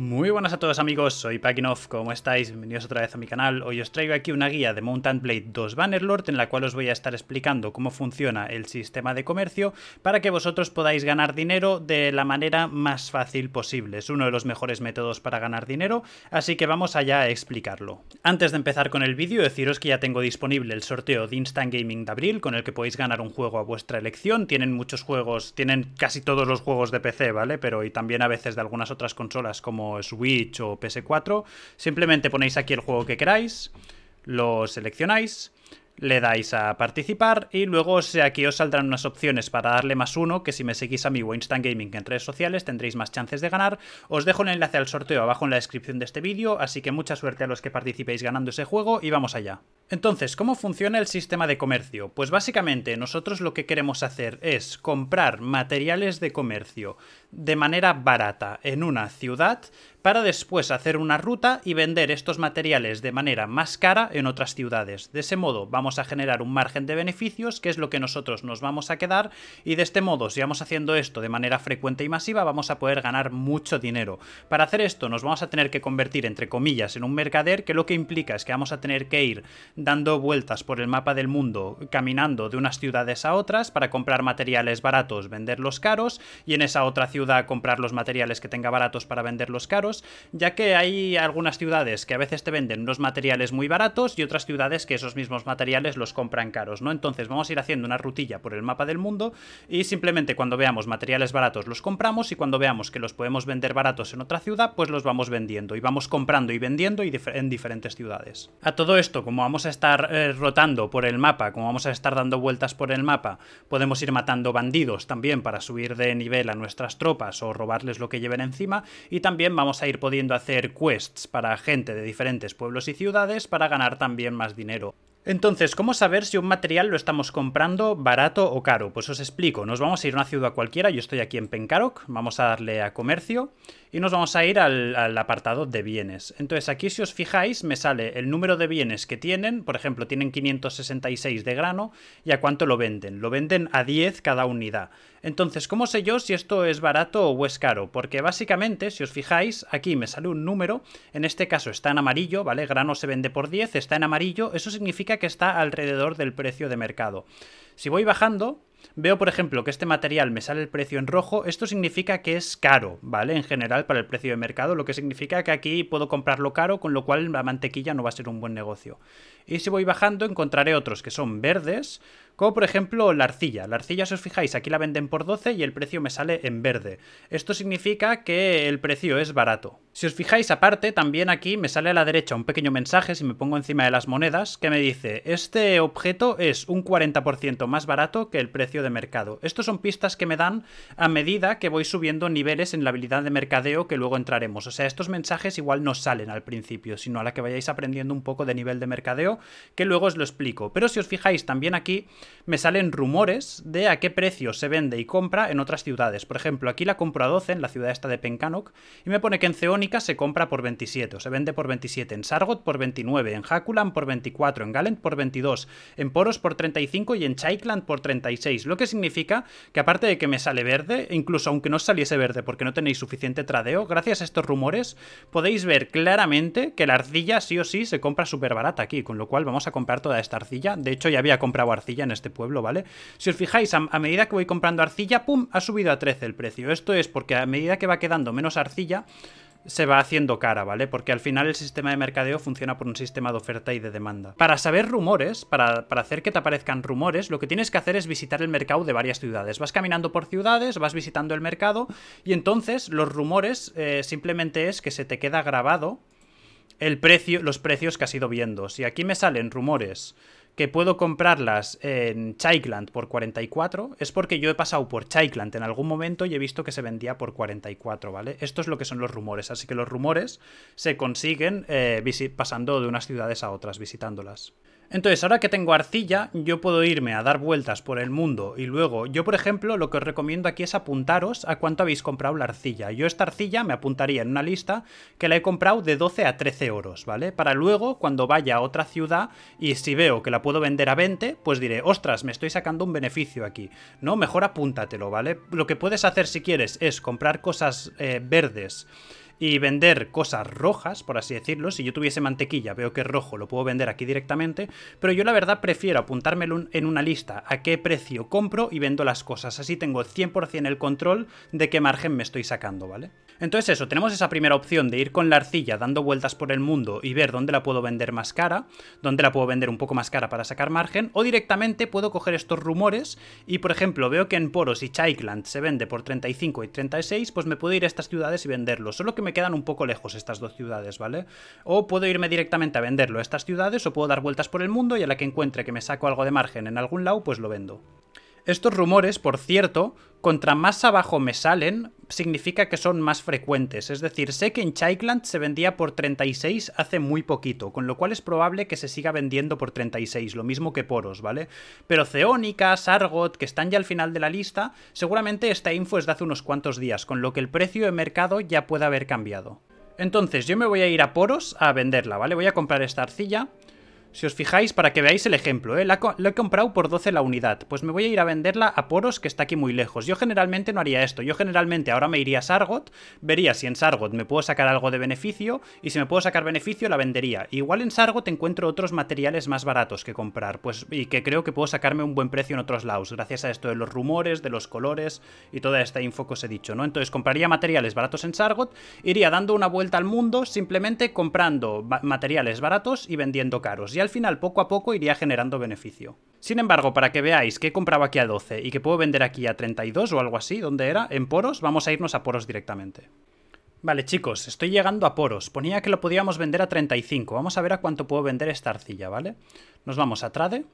Muy buenas a todos amigos, soy Pakinoff, ¿cómo estáis? Bienvenidos otra vez a mi canal. Hoy os traigo aquí una guía de Mountain Blade 2 Bannerlord en la cual os voy a estar explicando cómo funciona el sistema de comercio para que vosotros podáis ganar dinero de la manera más fácil posible. Es uno de los mejores métodos para ganar dinero, así que vamos allá a explicarlo. Antes de empezar con el vídeo, deciros que ya tengo disponible el sorteo de Instant Gaming de abril con el que podéis ganar un juego a vuestra elección. Tienen muchos juegos, tienen casi todos los juegos de PC, ¿vale? Pero y también a veces de algunas otras consolas como Switch o PS4, simplemente ponéis aquí el juego que queráis, lo seleccionáis, le dais a participar y luego aquí os saldrán unas opciones para darle más uno, que si me seguís a mi Winston Gaming en redes sociales tendréis más chances de ganar. Os dejo el enlace al sorteo abajo en la descripción de este vídeo, así que mucha suerte a los que participéis ganando ese juego y vamos allá. Entonces, ¿cómo funciona el sistema de comercio? Pues básicamente nosotros lo que queremos hacer es comprar materiales de comercio de manera barata en una ciudad para después hacer una ruta y vender estos materiales de manera más cara en otras ciudades. De ese modo vamos a generar un margen de beneficios, que es lo que nosotros nos vamos a quedar, y de este modo, si vamos haciendo esto de manera frecuente y masiva, vamos a poder ganar mucho dinero. Para hacer esto nos vamos a tener que convertir, entre comillas, en un mercader, que lo que implica es que vamos a tener que ir dando vueltas por el mapa del mundo, caminando de unas ciudades a otras para comprar materiales baratos, venderlos caros, y en esa otra ciudad a comprar los materiales que tenga baratos para venderlos caros, ya que hay algunas ciudades que a veces te venden unos materiales muy baratos y otras ciudades que esos mismos materiales los compran caros, ¿no? Entonces vamos a ir haciendo una rutilla por el mapa del mundo y simplemente cuando veamos materiales baratos los compramos y cuando veamos que los podemos vender baratos en otra ciudad, pues los vamos vendiendo y vamos comprando y vendiendo y en diferentes ciudades. A todo esto, como vamos a estar eh, rotando por el mapa, como vamos a estar dando vueltas por el mapa, podemos ir matando bandidos también para subir de nivel a nuestras tropas o robarles lo que lleven encima y también vamos a ir pudiendo hacer quests para gente de diferentes pueblos y ciudades para ganar también más dinero. Entonces, ¿cómo saber si un material lo estamos comprando barato o caro? Pues os explico, nos vamos a ir a una ciudad cualquiera, yo estoy aquí en Pencaroc. vamos a darle a comercio y nos vamos a ir al, al, apartado de bienes. Entonces aquí si os fijáis me sale el número de bienes que tienen, por ejemplo tienen 566 de grano y a cuánto lo venden. Lo venden a 10 cada unidad. Entonces, ¿cómo sé yo si esto es barato o es caro? Porque básicamente, si os fijáis, aquí me sale un número, en este caso está en amarillo, ¿vale? Grano se vende por 10, está en amarillo, eso significa que está alrededor del precio de mercado. Si voy bajando, Veo, por ejemplo, que este material me sale el precio en rojo, esto significa que es caro, ¿vale? En general para el precio de mercado, lo que significa que aquí puedo comprarlo caro, con lo cual la mantequilla no va a ser un buen negocio. Y si voy bajando encontraré otros que son verdes, como por ejemplo la arcilla. La arcilla, si os fijáis, aquí la venden por 12 y el precio me sale en verde. Esto significa que el precio es barato. Si os fijáis aparte, también aquí me sale a la derecha un pequeño mensaje, si me pongo encima de las monedas, que me dice, este objeto es un 40% más barato que el precio de mercado. Estos son pistas que me dan a medida que voy subiendo niveles en la habilidad de mercadeo que luego entraremos. O sea, estos mensajes igual no salen al principio, sino a la que vayáis aprendiendo un poco de nivel de mercadeo que luego os lo explico. Pero si os fijáis también aquí me salen rumores de a qué precio se vende y compra en otras ciudades. Por ejemplo, aquí la compro a 12 en la ciudad esta de Pencanoc y me pone que en Ceónica se compra por 27 o se vende por 27, en Sargot por 29, en Hakulan por 24, en Galent por 22, en Poros por 35 y en Chaikland por 36. Lo que significa que aparte de que me sale verde, incluso aunque no saliese verde porque no tenéis suficiente tradeo, gracias a estos rumores podéis ver claramente que la arcilla sí o sí se compra súper barata aquí, con lo cual vamos a comprar toda esta arcilla. De hecho, ya había comprado arcilla en este pueblo, ¿vale? Si os fijáis, a, medida que voy comprando arcilla, ¡pum!, ha subido a 13 el precio. Esto es porque a medida que va quedando menos arcilla, se va haciendo cara, ¿vale? Porque al final el sistema de mercadeo funciona por un sistema de oferta y de demanda. Para saber rumores, para, hacer que te aparezcan rumores, lo que tienes que hacer es visitar el mercado de varias ciudades. Vas caminando por ciudades, vas visitando el mercado y entonces los rumores eh, simplemente es que se te queda grabado el precio, los precios que ha ido viendo. Si aquí me salen rumores que puedo comprarlas en Chaikland por 44, es porque yo he pasado por Chaikland en algún momento y he visto que se vendía por 44, ¿vale? Esto es lo que son los rumores, así que los rumores se consiguen eh, pasando de unas ciudades a otras, visitándolas. Entonces, ahora que tengo arcilla, yo puedo irme a dar vueltas por el mundo y luego, yo por ejemplo, lo que os recomiendo aquí es apuntaros a cuánto habéis comprado la arcilla. Yo esta arcilla me apuntaría en una lista que la he comprado de 12 a 13 euros, ¿vale? Para luego, cuando vaya a otra ciudad y si veo que la puedo vender a 20, pues diré, ostras, me estoy sacando un beneficio aquí, ¿no? Mejor apúntatelo, ¿vale? Lo que puedes hacer si quieres es comprar cosas eh, verdes y vender cosas rojas, por así decirlo. Si yo tuviese mantequilla, veo que es rojo, lo puedo vender aquí directamente, pero yo la verdad prefiero apuntármelo en una lista a qué precio compro y vendo las cosas. Así tengo 100% el control de qué margen me estoy sacando, ¿vale? Entonces eso, tenemos esa primera opción de ir con la arcilla dando vueltas por el mundo y ver dónde la puedo vender más cara, dónde la puedo vender un poco más cara para sacar margen, o directamente puedo coger estos rumores y, por ejemplo, veo que en Poros y Chaikland se vende por 35 y 36, pues me puedo ir a estas ciudades y venderlo, solo que me quedan un poco lejos estas dos ciudades, ¿vale? O puedo irme directamente a venderlo a estas ciudades o puedo dar vueltas por el mundo y a la que encuentre que me saco algo de margen en algún lado, pues lo vendo. Estos rumores, por cierto, contra más abajo me salen, significa que son más frecuentes. Es decir, sé que en Chaikland se vendía por 36 hace muy poquito, con lo cual es probable que se siga vendiendo por 36, lo mismo que Poros, ¿vale? Pero Ceónica, Sargot, que están ya al final de la lista, seguramente esta info es de hace unos cuantos días, con lo que el precio de mercado ya puede haber cambiado. Entonces, yo me voy a ir a Poros a venderla, ¿vale? Voy a comprar esta arcilla si os fijáis, para que veáis el ejemplo, ¿eh? lo he comprado por 12 la unidad. Pues me voy a ir a venderla a Poros, que está aquí muy lejos. Yo generalmente no haría esto. Yo generalmente ahora me iría a Sargot, vería si en Sargot me puedo sacar algo de beneficio, y si me puedo sacar beneficio, la vendería. Igual en Sargot encuentro otros materiales más baratos que comprar, pues y que creo que puedo sacarme un buen precio en otros lados, gracias a esto de los rumores, de los colores y toda esta info que os he dicho, ¿no? Entonces compraría materiales baratos en Sargot, iría dando una vuelta al mundo simplemente comprando materiales baratos y vendiendo caros. Y al final poco a poco iría generando beneficio. Sin embargo, para que veáis que he comprado aquí a 12 y que puedo vender aquí a 32 o algo así, donde era, en poros, vamos a irnos a poros directamente. Vale chicos, estoy llegando a poros. Ponía que lo podíamos vender a 35. Vamos a ver a cuánto puedo vender esta arcilla, ¿vale? Nos vamos a trade.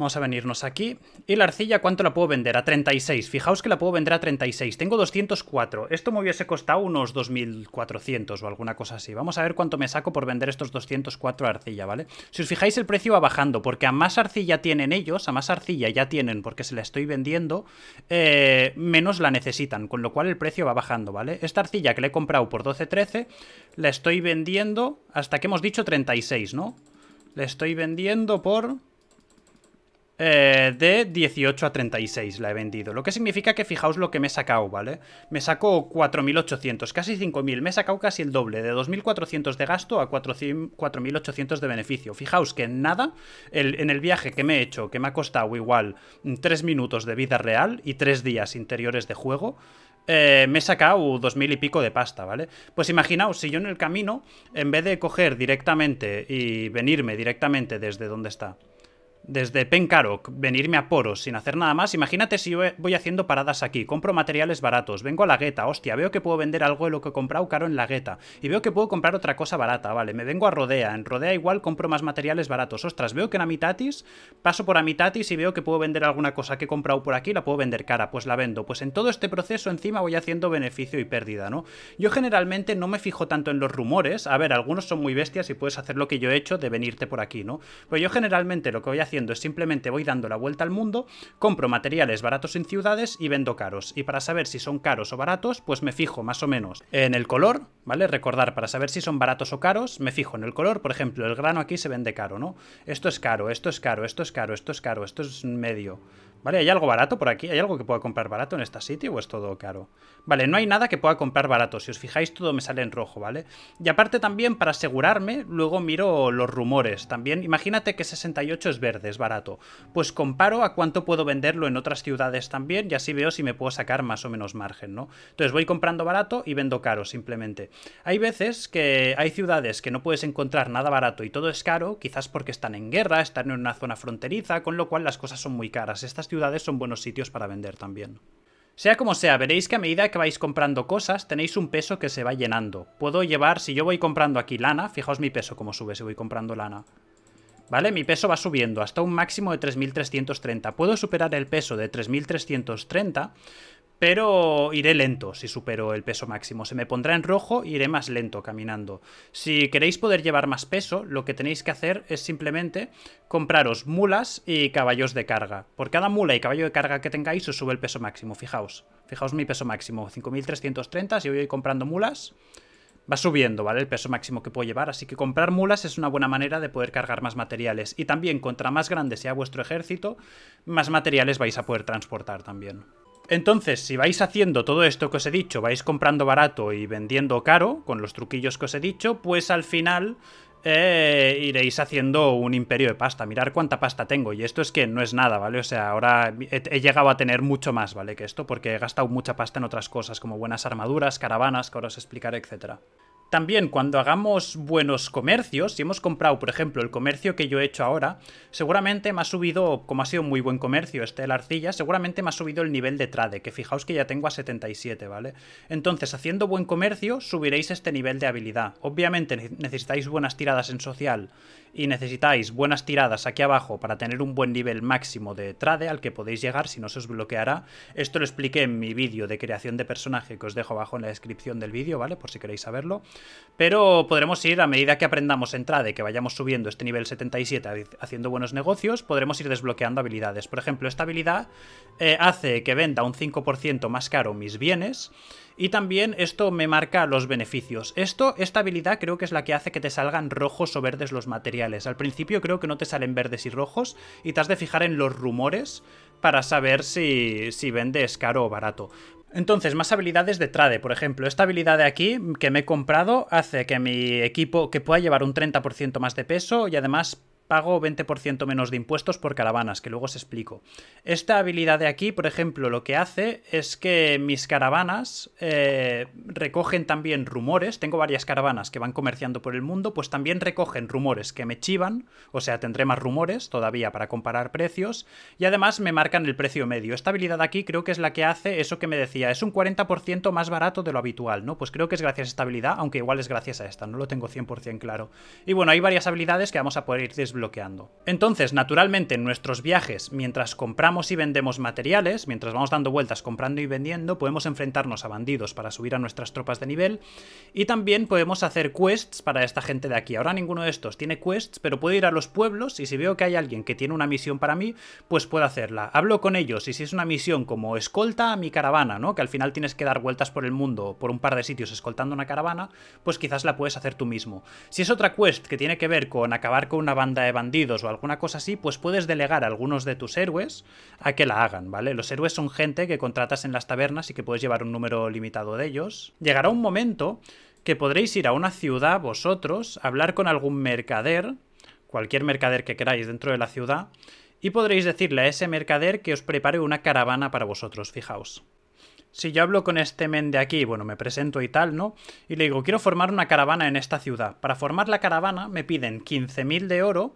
Vamos a venirnos aquí. ¿Y la arcilla cuánto la puedo vender? A 36. Fijaos que la puedo vender a 36. Tengo 204. Esto me hubiese costado unos 2.400 o alguna cosa así. Vamos a ver cuánto me saco por vender estos 204 arcilla, ¿vale? Si os fijáis, el precio va bajando, porque a más arcilla tienen ellos, a más arcilla ya tienen, porque se la estoy vendiendo, eh, menos la necesitan, con lo cual el precio va bajando, ¿vale? Esta arcilla que le he comprado por 12-13, la estoy vendiendo hasta que hemos dicho 36, ¿no? le estoy vendiendo por... Eh, de 18 a 36 la he vendido. Lo que significa que fijaos lo que me he sacado, ¿vale? Me saco 4.800, casi 5.000. Me he sacado casi el doble, de 2.400 de gasto a 4.800 de beneficio. Fijaos que en nada, en el viaje que me he hecho, que me ha costado igual 3 minutos de vida real y 3 días interiores de juego, eh, me he sacado 2.000 y pico de pasta, ¿vale? Pues imaginaos, si yo en el camino, en vez de coger directamente y venirme directamente desde donde está, desde Pencaroc venirme a Poros sin hacer nada más, imagínate si voy haciendo paradas aquí, compro materiales baratos, vengo a la gueta, hostia, veo que puedo vender algo de lo que he comprado caro en la gueta, y veo que puedo comprar otra cosa barata, vale, me vengo a Rodea, en Rodea igual compro más materiales baratos, ostras, veo que en Amitatis, paso por Amitatis y veo que puedo vender alguna cosa que he comprado por aquí, la puedo vender cara, pues la vendo, pues en todo este proceso encima voy haciendo beneficio y pérdida, ¿no? Yo generalmente no me fijo tanto en los rumores, a ver, algunos son muy bestias y puedes hacer lo que yo he hecho de venirte por aquí, ¿no? Pues yo generalmente lo que voy haciendo es simplemente voy dando la vuelta al mundo, compro materiales baratos en ciudades y vendo caros. Y para saber si son caros o baratos, pues me fijo más o menos en el color, ¿vale? Recordar, para saber si son baratos o caros, me fijo en el color. Por ejemplo, el grano aquí se vende caro, ¿no? Esto es caro, esto es caro, esto es caro, esto es caro, esto es medio. Vale, ¿hay algo barato por aquí? ¿Hay algo que pueda comprar barato en esta sitio o es todo caro? Vale, no hay nada que pueda comprar barato. Si os fijáis, todo me sale en rojo, ¿vale? Y aparte también, para asegurarme, luego miro los rumores. También, imagínate que 68 es verde, es barato. Pues comparo a cuánto puedo venderlo en otras ciudades también y así veo si me puedo sacar más o menos margen, ¿no? Entonces voy comprando barato y vendo caro, simplemente. Hay veces que hay ciudades que no puedes encontrar nada barato y todo es caro, quizás porque están en guerra, están en una zona fronteriza, con lo cual las cosas son muy caras. Estas ciudades son buenos sitios para vender también. Sea como sea, veréis que a medida que vais comprando cosas tenéis un peso que se va llenando. Puedo llevar, si yo voy comprando aquí lana, fijaos mi peso como sube si voy comprando lana. ¿Vale? Mi peso va subiendo hasta un máximo de 3.330. Puedo superar el peso de 3.330 pero iré lento si supero el peso máximo. Se me pondrá en rojo y iré más lento caminando. Si queréis poder llevar más peso, lo que tenéis que hacer es simplemente compraros mulas y caballos de carga. Por cada mula y caballo de carga que tengáis os sube el peso máximo, fijaos. Fijaos mi peso máximo, 5.330, si voy comprando mulas va subiendo, ¿vale? El peso máximo que puedo llevar, así que comprar mulas es una buena manera de poder cargar más materiales. Y también, contra más grande sea vuestro ejército, más materiales vais a poder transportar también. Entonces, si vais haciendo todo esto que os he dicho, vais comprando barato y vendiendo caro, con los truquillos que os he dicho, pues al final eh, iréis haciendo un imperio de pasta. Mirar cuánta pasta tengo. Y esto es que no es nada, ¿vale? O sea, ahora he, he, llegado a tener mucho más, ¿vale? Que esto, porque he gastado mucha pasta en otras cosas, como buenas armaduras, caravanas, que ahora os explicaré, etcétera. También cuando hagamos buenos comercios, si hemos comprado, por ejemplo, el comercio que yo he hecho ahora, seguramente me ha subido, como ha sido muy buen comercio este de la arcilla, seguramente me ha subido el nivel de trade, que fijaos que ya tengo a 77, ¿vale? Entonces, haciendo buen comercio, subiréis este nivel de habilidad. Obviamente necesitáis buenas tiradas en social y necesitáis buenas tiradas aquí abajo para tener un buen nivel máximo de trade al que podéis llegar si no se os bloqueará. Esto lo expliqué en mi vídeo de creación de personaje que os dejo abajo en la descripción del vídeo, ¿vale? Por si queréis saberlo. Pero podremos ir a medida que aprendamos en trade, que vayamos subiendo este nivel 77 haciendo buenos negocios, podremos ir desbloqueando habilidades. Por ejemplo, esta habilidad eh, hace que venda un 5% más caro mis bienes y también esto me marca los beneficios. Esto, esta habilidad creo que es la que hace que te salgan rojos o verdes los materiales. Al principio creo que no te salen verdes y rojos y te has de fijar en los rumores para saber si, si vendes caro o barato. Entonces, más habilidades de trade, por ejemplo. Esta habilidad de aquí que me he comprado hace que mi equipo que pueda llevar un 30% más de peso y además pago 20% menos de impuestos por caravanas, que luego os explico. Esta habilidad de aquí, por ejemplo, lo que hace es que mis caravanas eh, recogen también rumores, tengo varias caravanas que van comerciando por el mundo, pues también recogen rumores que me chivan, o sea, tendré más rumores todavía para comparar precios, y además me marcan el precio medio. Esta habilidad de aquí creo que es la que hace eso que me decía, es un 40% más barato de lo habitual, ¿no? Pues creo que es gracias a esta habilidad, aunque igual es gracias a esta, no lo tengo 100% claro. Y bueno, hay varias habilidades que vamos a poder ir desbloqueando bloqueando. Entonces, naturalmente, en nuestros viajes, mientras compramos y vendemos materiales, mientras vamos dando vueltas comprando y vendiendo, podemos enfrentarnos a bandidos para subir a nuestras tropas de nivel y también podemos hacer quests para esta gente de aquí. Ahora ninguno de estos tiene quests, pero puedo ir a los pueblos y si veo que hay alguien que tiene una misión para mí, pues puedo hacerla. Hablo con ellos y si es una misión como escolta a mi caravana, ¿no? Que al final tienes que dar vueltas por el mundo, por un par de sitios escoltando una caravana, pues quizás la puedes hacer tú mismo. Si es otra quest que tiene que ver con acabar con una banda de bandidos o alguna cosa así, pues puedes delegar a algunos de tus héroes a que la hagan, ¿vale? Los héroes son gente que contratas en las tabernas y que puedes llevar un número limitado de ellos. Llegará un momento que podréis ir a una ciudad vosotros, hablar con algún mercader, cualquier mercader que queráis dentro de la ciudad, y podréis decirle a ese mercader que os prepare una caravana para vosotros, fijaos si yo hablo con este men de aquí, bueno, me presento y tal, ¿no? Y le digo, quiero formar una caravana en esta ciudad. Para formar la caravana me piden 15.000 de oro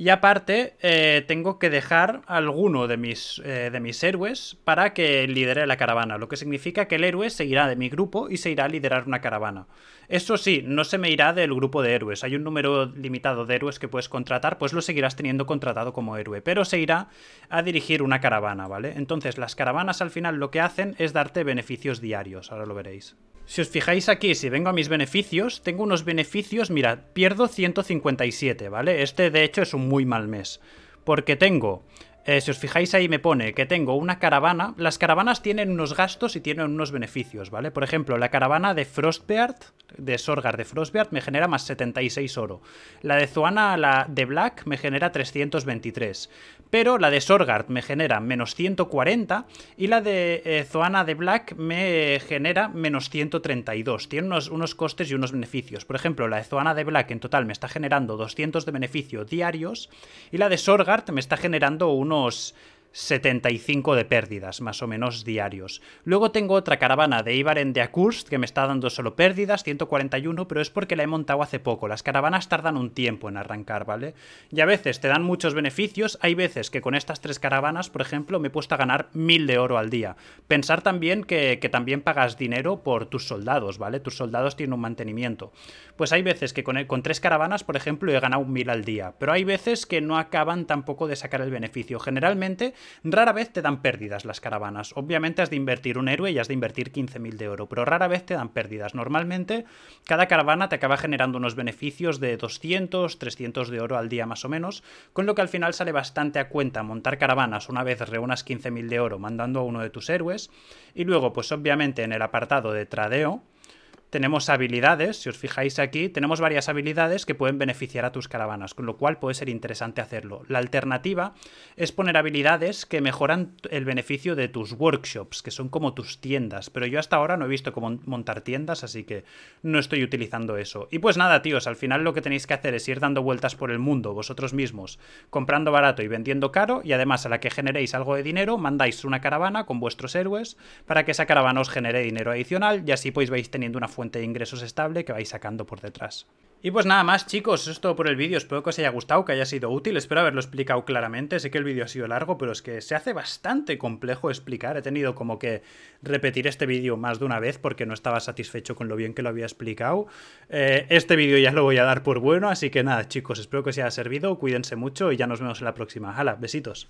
y aparte, eh, tengo que dejar alguno de mis, eh, de mis héroes para que lidere la caravana, lo que significa que el héroe se irá de mi grupo y se irá a liderar una caravana. Eso sí, no se me irá del grupo de héroes. Hay un número limitado de héroes que puedes contratar, pues lo seguirás teniendo contratado como héroe, pero se irá a dirigir una caravana, ¿vale? Entonces, las caravanas al final lo que hacen es darte beneficios diarios, ahora lo veréis. Si os fijáis aquí, si vengo a mis beneficios, tengo unos beneficios, mirad, pierdo 157, ¿vale? Este de hecho es un muy mal mes, porque tengo eh, si os fijáis ahí me pone que tengo una caravana. Las caravanas tienen unos gastos y tienen unos beneficios, ¿vale? Por ejemplo, la caravana de Frostbeard, de Sorgard de Frostbeard, me genera más 76 oro. La de Zoana, la de Black, me genera 323. Pero la de Sorgard me genera menos 140 y la de eh, Zoana de Black me genera menos 132. Tiene unos, unos costes y unos beneficios. Por ejemplo, la de Zoana de Black en total me está generando 200 de beneficio diarios y la de Sorgard me está generando uno nos 75 de pérdidas, más o menos diarios. Luego tengo otra caravana de Ibaren de Akurst que me está dando solo pérdidas, 141, pero es porque la he montado hace poco. Las caravanas tardan un tiempo en arrancar, ¿vale? Y a veces te dan muchos beneficios. Hay veces que con estas tres caravanas, por ejemplo, me he puesto a ganar 1000 de oro al día. Pensar también que, también pagas dinero por tus soldados, ¿vale? Tus soldados tienen un mantenimiento. Pues hay veces que con, eh, con tres caravanas, por ejemplo, he ganado 1000 al día, pero hay veces que no acaban tampoco de sacar el beneficio. Generalmente rara vez te dan pérdidas las caravanas. Obviamente has de invertir un héroe y has de invertir 15.000 de oro, pero rara vez te dan pérdidas. Normalmente cada caravana te acaba generando unos beneficios de 200, 300 de oro al día más o menos, con lo que al final sale bastante a cuenta montar caravanas una vez reúnas 15.000 de oro mandando a uno de tus héroes. Y luego, pues obviamente en el apartado de tradeo, tenemos habilidades, si os fijáis aquí, tenemos varias habilidades que pueden beneficiar a tus caravanas, con lo cual puede ser interesante hacerlo. La alternativa es poner habilidades que mejoran el beneficio de tus workshops, que son como tus tiendas, pero yo hasta ahora no he visto cómo montar tiendas, así que no estoy utilizando eso. Y pues nada, tíos, al final lo que tenéis que hacer es ir dando vueltas por el mundo vosotros mismos, comprando barato y vendiendo caro, y además a la que generéis algo de dinero, mandáis una caravana con vuestros héroes para que esa caravana os genere dinero adicional y así pues vais teniendo una fuente de ingresos estable que vais sacando por detrás. Y pues nada más chicos, esto es todo por el vídeo, espero que os haya gustado, que haya sido útil, espero haberlo explicado claramente, sé que el vídeo ha sido largo, pero es que se hace bastante complejo explicar, he tenido como que repetir este vídeo más de una vez porque no estaba satisfecho con lo bien que lo había explicado. Eh, este vídeo ya lo voy a dar por bueno, así que nada chicos, espero que os haya servido, cuídense mucho y ya nos vemos en la próxima. Hala, besitos.